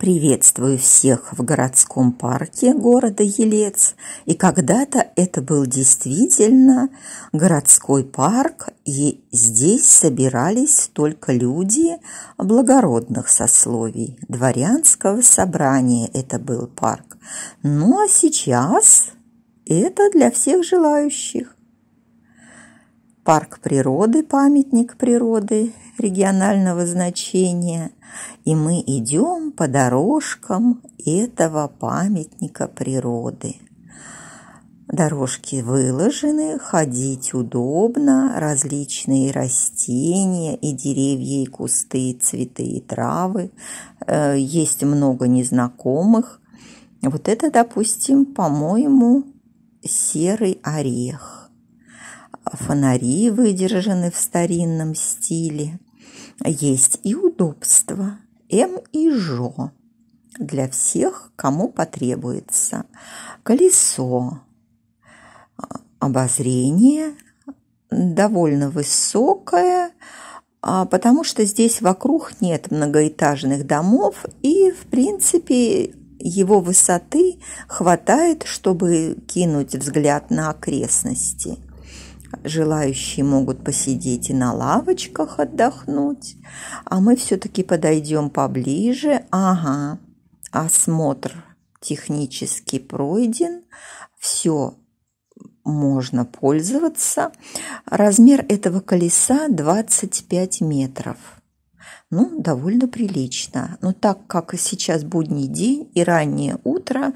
Приветствую всех в городском парке города Елец. И когда-то это был действительно городской парк, и здесь собирались только люди благородных сословий. Дворянского собрания это был парк. Ну а сейчас это для всех желающих. Парк природы, памятник природы регионального значения, и мы идем по дорожкам этого памятника природы. Дорожки выложены, ходить удобно, различные растения и деревья, и кусты, и цветы, и травы. Э, есть много незнакомых. Вот это, допустим, по-моему, серый орех. Фонари выдержаны в старинном стиле есть и удобства М эм и Жо для всех, кому потребуется. Колесо, обозрение довольно высокое, а, потому что здесь вокруг нет многоэтажных домов и, в принципе, его высоты хватает, чтобы кинуть взгляд на окрестности – Желающие могут посидеть и на лавочках отдохнуть. А мы все-таки подойдем поближе. Ага, осмотр технически пройден. Все можно пользоваться. Размер этого колеса 25 метров. Ну, довольно прилично. Но так как сейчас будний день и раннее утро,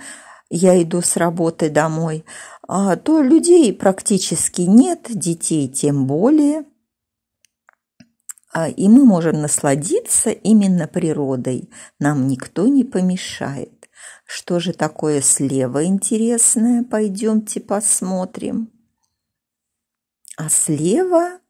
я иду с работы домой – а, то людей практически нет, детей тем более. А, и мы можем насладиться именно природой. Нам никто не помешает. Что же такое слева интересное? Пойдемте посмотрим. А слева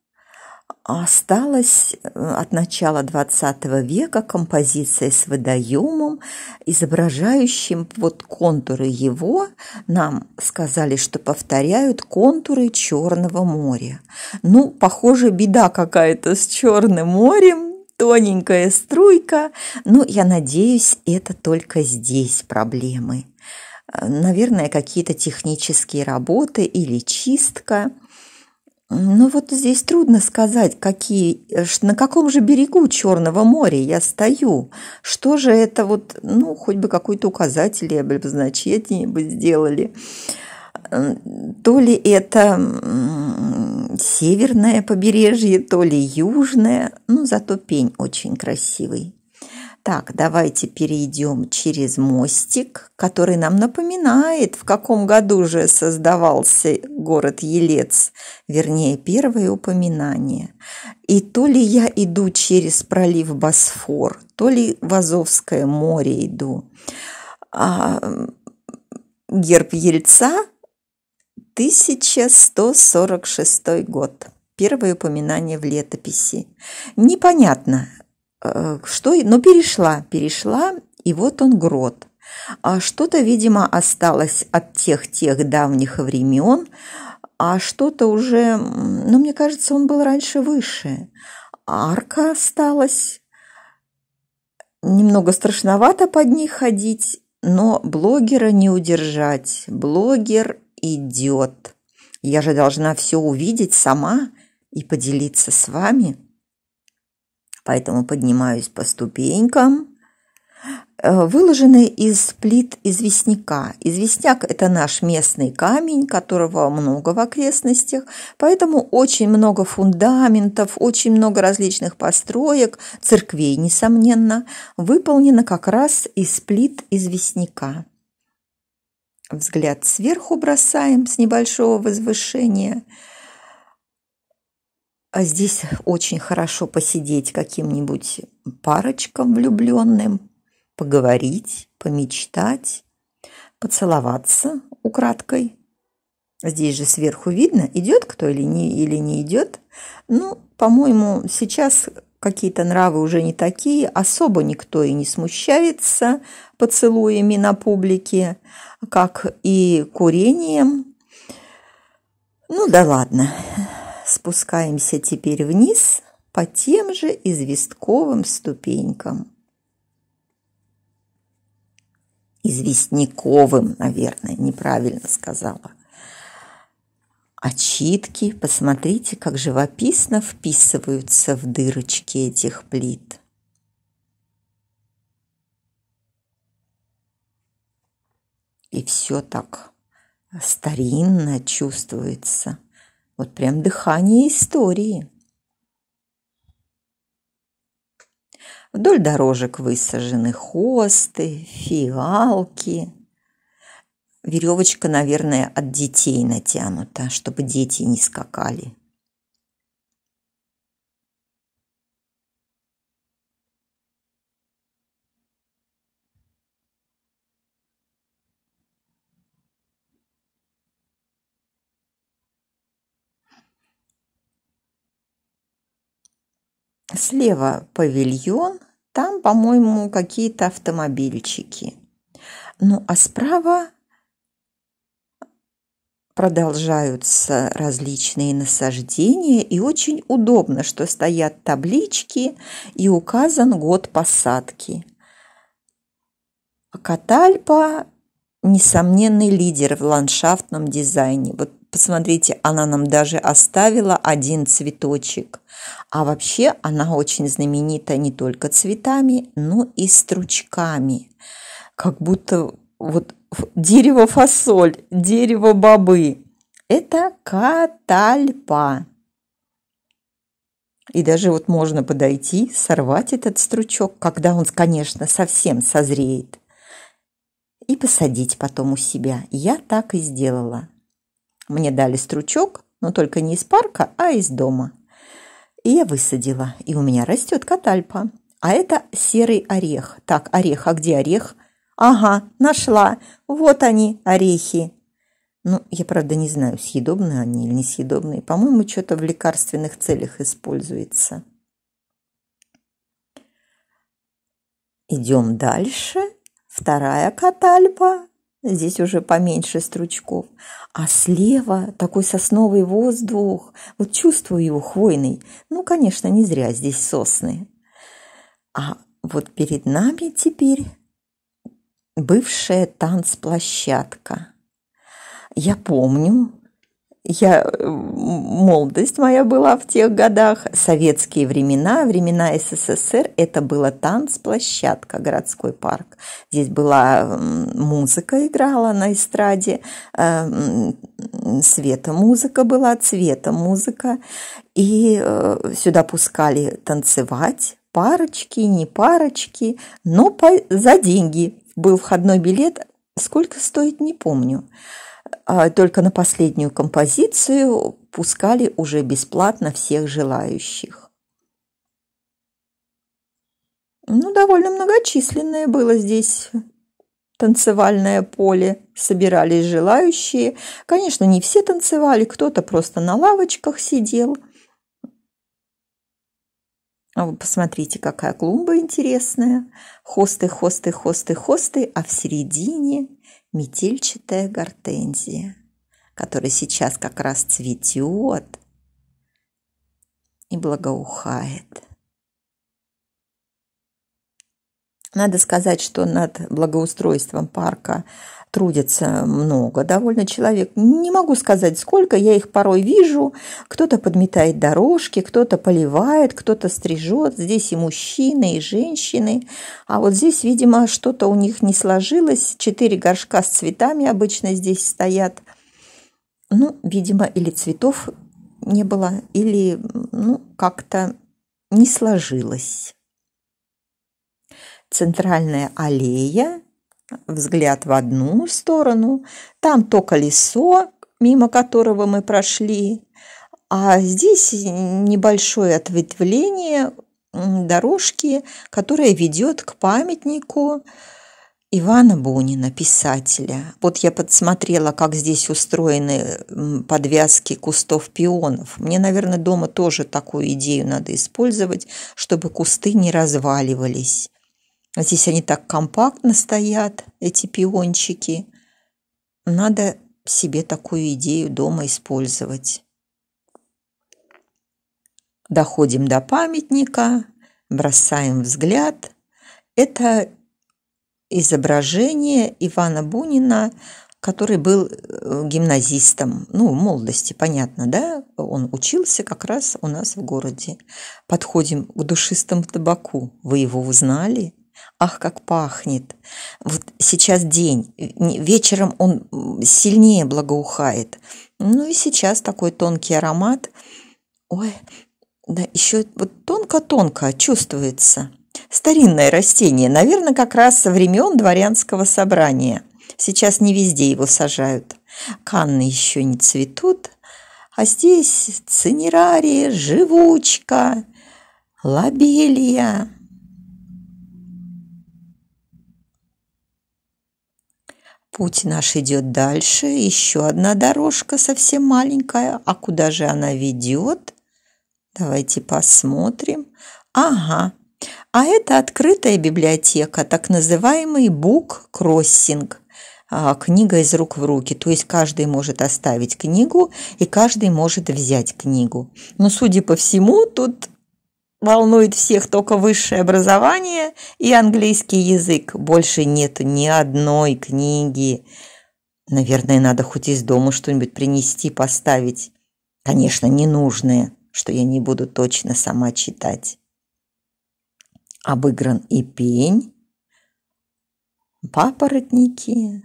а осталась э, от начала XX века композиция с водоемом, изображающим вот контуры его. Нам сказали, что повторяют контуры Черного моря. Ну, похоже, беда какая-то с Черным морем, тоненькая струйка. Ну, я надеюсь, это только здесь проблемы. Э, наверное, какие-то технические работы или чистка – ну вот здесь трудно сказать, какие, э, на каком же берегу Черного моря я стою. Что же это вот, ну, хоть бы какой-то указатель или обозначение бы сделали. То ли это северное побережье, то ли южное, ну, зато пень очень красивый. Так, давайте перейдем через мостик, который нам напоминает, в каком году же создавался город Елец, вернее, первое упоминание. И то ли я иду через пролив Босфор, то ли в Азовское море иду. А, герб Ельца 1146 год. Первое упоминание в летописи. Непонятно, Э, что, но перешла, перешла, и вот он грот. А что-то, видимо, осталось от тех-тех давних времен, а что-то уже, ну, мне кажется, он был раньше выше. Арка осталась. Немного страшновато под ней ходить, но блогера не удержать. Блогер идет. Я же должна все увидеть сама и поделиться с вами. Поэтому поднимаюсь по ступенькам. Э, Выложены из плит известняка. Известняк – это наш местный камень, которого много в окрестностях, поэтому очень много фундаментов, очень много различных построек, церквей, несомненно, выполнено как раз из плит известняка. Взгляд сверху бросаем с небольшого возвышения – а Здесь очень хорошо посидеть каким-нибудь парочкам влюбленным, поговорить, помечтать, поцеловаться украдкой. Здесь же сверху видно, идет кто или не, или не идет. Ну, по-моему, сейчас какие-то нравы уже не такие, особо никто и не смущается поцелуями на публике, как и курением. Ну да ладно спускаемся теперь вниз по тем же известковым ступенькам. Известниковым, наверное, неправильно сказала. Очитки, посмотрите, как живописно вписываются в дырочки этих плит. И все так старинно чувствуется. Вот прям дыхание истории. Вдоль дорожек высажены хосты, фиалки. Веревочка, наверное, от детей натянута, чтобы дети не скакали. Слева павильон, там, по-моему, какие-то автомобильчики. Ну, а справа продолжаются различные насаждения, и очень удобно, что стоят таблички и указан год посадки. Катальпа – несомненный лидер в ландшафтном дизайне. Вот Посмотрите, она нам даже оставила один цветочек. А вообще она очень знаменита не только цветами, но и стручками. Как будто вот дерево фасоль, дерево бобы. Это катальпа. И даже вот можно подойти, сорвать этот стручок, когда он, конечно, совсем созреет, и посадить потом у себя. Я так и сделала. Мне дали стручок, но только не из парка, а из дома. И я высадила, и у меня растет катальпа. А это серый орех. Так, орех, а где орех? Ага, нашла. Вот они, орехи. Ну, я, правда, не знаю, съедобные они или несъедобные. По-моему, что-то в лекарственных целях используется. Идем дальше. Вторая катальпа Здесь уже поменьше стручков. А слева такой сосновый воздух. Вот чувствую его хвойный. Ну, конечно, не зря здесь сосны. А вот перед нами теперь бывшая танцплощадка. Я помню, я, э, молодость моя была в тех годах, советские времена, времена СССР, это была танцплощадка, городской парк. Здесь была музыка играла на эстраде, э, света музыка была, цвета музыка. И э, сюда пускали танцевать, парочки, не парочки, но по, за деньги. Был входной билет, сколько стоит, не помню. А, только на последнюю композицию пускали уже бесплатно всех желающих. Ну, довольно многочисленное было здесь танцевальное поле. Собирались желающие. Конечно, не все танцевали, кто-то просто на лавочках сидел, вы ну, посмотрите, какая клумба интересная. Хосты, хосты, хосты, хосты, а в середине метельчатая гортензия, которая сейчас как раз цветет и благоухает. Надо сказать, что над благоустройством парка трудится много довольно человек. Не могу сказать, сколько, я их порой вижу. Кто-то подметает дорожки, кто-то поливает, кто-то стрижет. Здесь и мужчины, и женщины. А вот здесь, видимо, что-то у них не сложилось. Четыре горшка с цветами обычно здесь стоят. Ну, видимо, или цветов не было, или ну, как-то не сложилось центральная аллея, взгляд в одну сторону, там то колесо, мимо которого мы прошли, а здесь небольшое ответвление дорожки, которая ведет к памятнику Ивана Бунина, писателя. Вот я подсмотрела, как здесь устроены подвязки кустов пионов. Мне, наверное, дома тоже такую идею надо использовать, чтобы кусты не разваливались. Здесь они так компактно стоят, эти пиончики. Надо себе такую идею дома использовать. Доходим до памятника, бросаем взгляд. Это изображение Ивана Бунина, который был э, гимназистом, ну, в молодости, понятно, да? Он учился как раз у нас в городе. Подходим к душистому табаку. Вы его узнали? Ах, как пахнет! Вот сейчас день, э, вечером он сильнее благоухает. Ну и сейчас такой тонкий аромат. Ой, да еще вот тонко-тонко чувствуется. Старинное растение, наверное, как раз со времен дворянского собрания. Сейчас не везде его сажают. Канны еще не цветут, а здесь цинерария, живучка, лабелия. Путь наш идет дальше, еще одна дорожка совсем маленькая. А куда же она ведет? Давайте посмотрим. Ага, а это открытая библиотека, так называемый бук-кроссинг. А, книга из рук в руки, то есть каждый может оставить книгу и каждый может взять книгу. Но, судя по всему, тут волнует всех только высшее образование и английский язык. Больше нет ни одной книги. Наверное, надо хоть из дома что-нибудь принести, поставить. Конечно, ненужное, что я не буду точно сама читать. Обыгран и пень. Папоротники.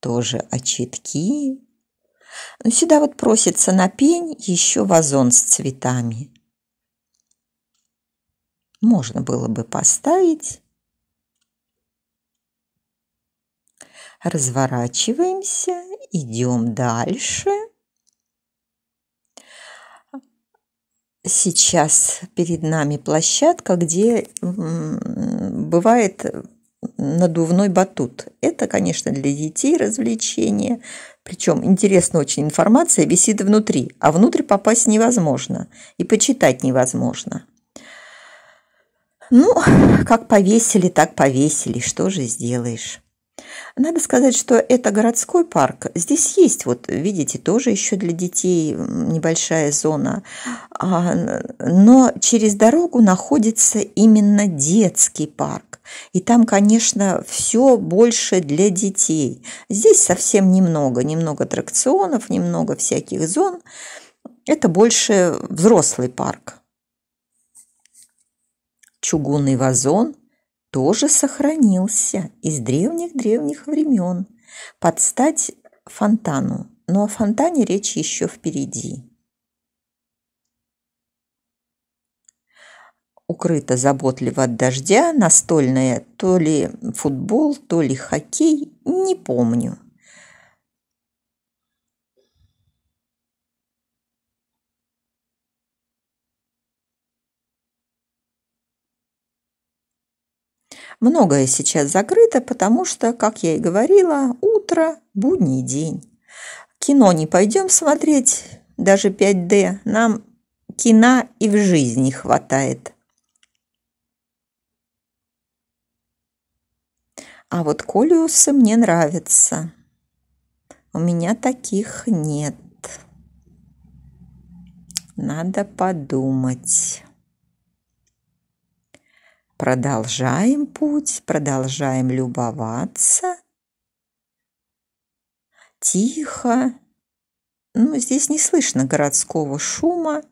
Тоже очитки. Но ну, сюда вот просится на пень еще вазон с цветами можно было бы поставить. Разворачиваемся, идем дальше. Сейчас перед нами площадка, где бывает надувной батут. Это, конечно, для детей развлечение. Причем интересная очень информация висит внутри, а внутрь попасть невозможно и почитать невозможно. Ну, как повесили, так повесили, что же сделаешь. Надо сказать, что это городской парк. Здесь есть, вот видите, тоже еще для детей небольшая зона. А, но через дорогу находится именно детский парк. И там, конечно, все больше для детей. Здесь совсем немного. Немного аттракционов, немного всяких зон. Это больше взрослый парк. Чугунный вазон тоже сохранился из древних-древних времен под стать фонтану, но о фонтане речь еще впереди. Укрыта заботливо от дождя настольная то ли футбол, то ли хоккей, не помню – Многое сейчас закрыто, потому что, как я и говорила, утро, будний день. Кино не пойдем смотреть, даже 5D. Нам кино и в жизни хватает. А вот колиусы мне нравятся. У меня таких нет. Надо подумать. Продолжаем путь, продолжаем любоваться. Тихо. Ну, здесь не слышно городского шума.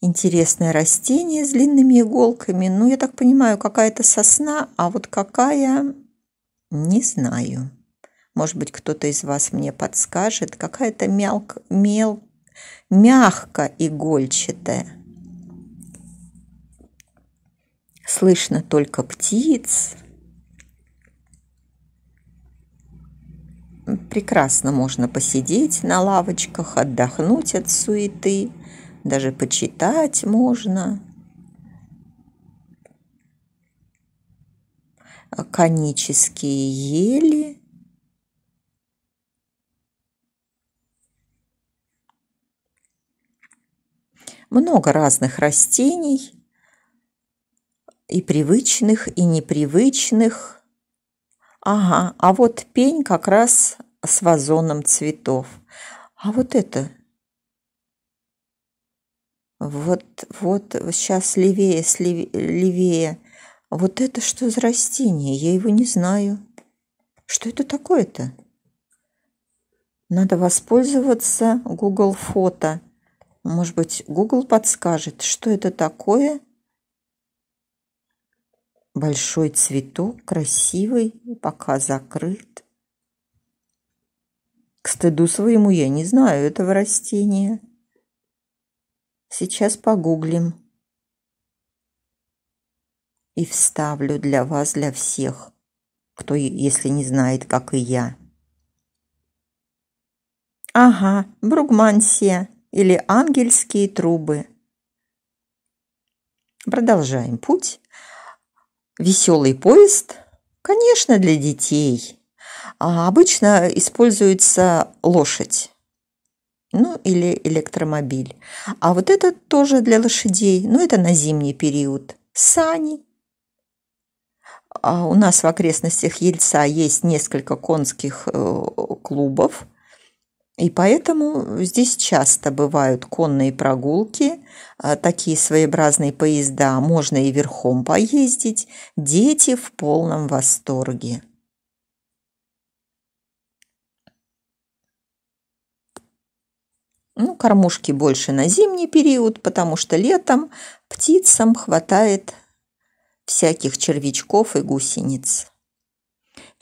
Интересное растение с длинными иголками. Ну, я так понимаю, какая-то сосна, а вот какая, не знаю. Может быть, кто-то из вас мне подскажет. Какая-то мелко, мел, мягко игольчатая. слышно только птиц. Прекрасно можно посидеть на лавочках, отдохнуть от суеты, даже почитать можно. Конические ели – много разных растений и привычных, и непривычных. Ага, а вот пень как раз с вазоном цветов. А вот это вот, вот сейчас левее, слевее, левее. Вот это что за растение? Я его не знаю. Что это такое-то? Надо воспользоваться Google фото. Может быть, Google подскажет, что это такое Большой цветок, красивый, пока закрыт. К стыду своему я не знаю этого растения. Сейчас погуглим. И вставлю для вас, для всех, кто, если не знает, как и я. Ага, бругмансия или ангельские трубы. Продолжаем путь Веселый поезд, конечно, для детей. А обычно используется лошадь. Ну, или электромобиль. А вот это тоже для лошадей. ну, это на зимний период. Сани. А у нас в окрестностях Ельца есть несколько конских э, клубов. И поэтому здесь часто бывают конные прогулки, а, такие своеобразные поезда, можно и верхом поездить. Дети в полном восторге. Ну, кормушки больше на зимний период, потому что летом птицам хватает всяких червячков и гусениц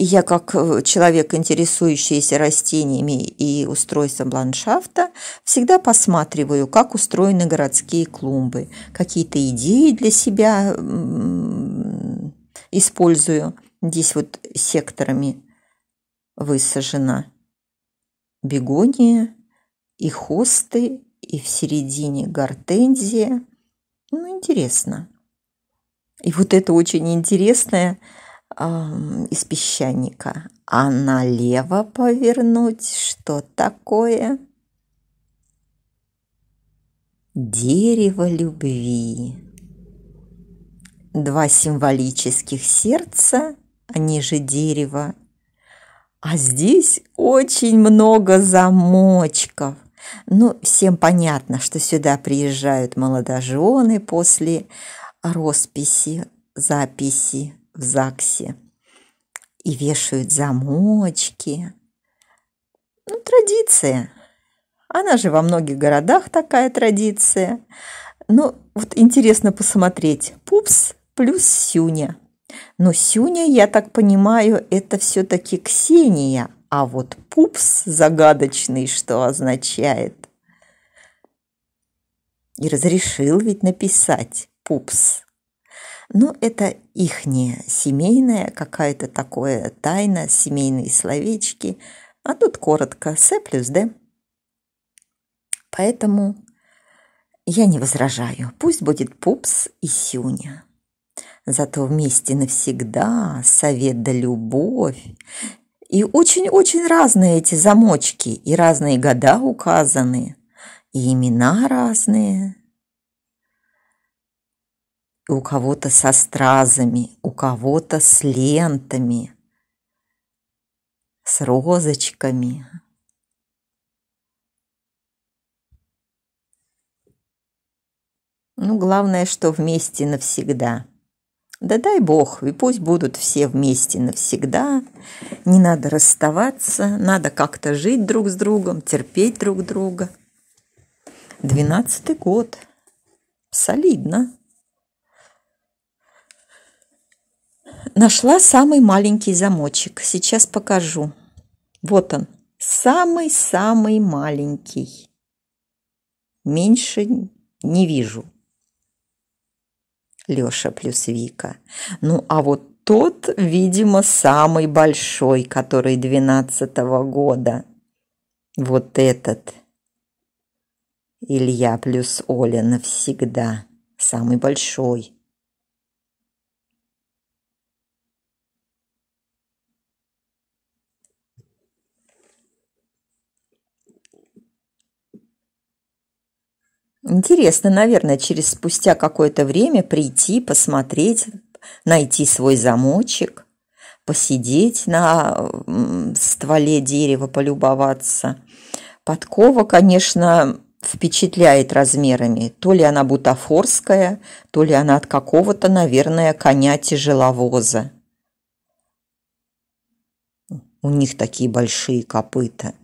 я как э, человек, интересующийся растениями и устройством ландшафта, всегда посматриваю, как устроены городские клумбы, какие-то идеи для себя использую. Здесь вот секторами высажена бегония и хосты, и в середине гортензия. Ну, интересно. И вот это очень интересное – из песчаника. А налево повернуть что такое? Дерево любви. Два символических сердца, они же дерево. А здесь очень много замочков. Ну, всем понятно, что сюда приезжают молодожены после росписи, записи в ЗАГСе и вешают замочки. Ну, традиция. Она же во многих городах такая традиция. Ну, вот интересно посмотреть. Пупс плюс Сюня. Но Сюня, я так понимаю, это все-таки Ксения. А вот пупс загадочный, что означает. И разрешил ведь написать пупс. Ну это ихняя семейная какая-то такое тайна, семейные словечки. А тут коротко С плюс Д. Поэтому я не возражаю. Пусть будет Пупс и Сюня. Зато вместе навсегда совет да любовь. И очень-очень разные эти замочки, и разные года указаны, и имена разные у кого-то со стразами, у кого-то с лентами, с розочками. Ну, главное, что вместе навсегда. Да дай бог, и пусть будут все вместе навсегда. Не надо расставаться, надо как-то жить друг с другом, терпеть друг друга. Двенадцатый год. Солидно. нашла самый маленький замочек. Сейчас покажу. Вот он, самый-самый маленький. Меньше не вижу. Лёша плюс Вика. Ну, а вот тот, видимо, самый большой, который двенадцатого года. Вот этот. Илья плюс Оля навсегда. Самый большой. Интересно, наверное, через спустя какое-то время прийти, посмотреть, найти свой замочек, посидеть на стволе дерева, полюбоваться. Подкова, конечно, впечатляет размерами. То ли она бутафорская, то ли она от какого-то, наверное, коня-тяжеловоза. У них такие большие копыта.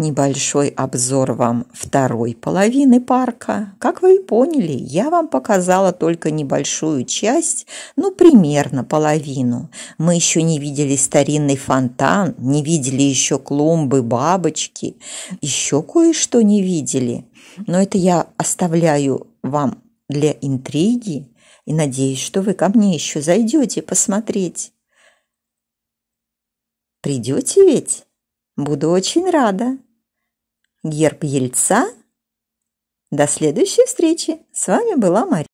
Небольшой обзор вам второй половины парка. Как вы и поняли, я вам показала только небольшую часть, ну, примерно половину. Мы еще не видели старинный фонтан, не видели еще клумбы, бабочки, еще кое-что не видели. Но это я оставляю вам для интриги и надеюсь, что вы ко мне еще зайдете посмотреть. Придете ведь? Буду очень рада герб Ельца. До следующей встречи! С вами была Мария.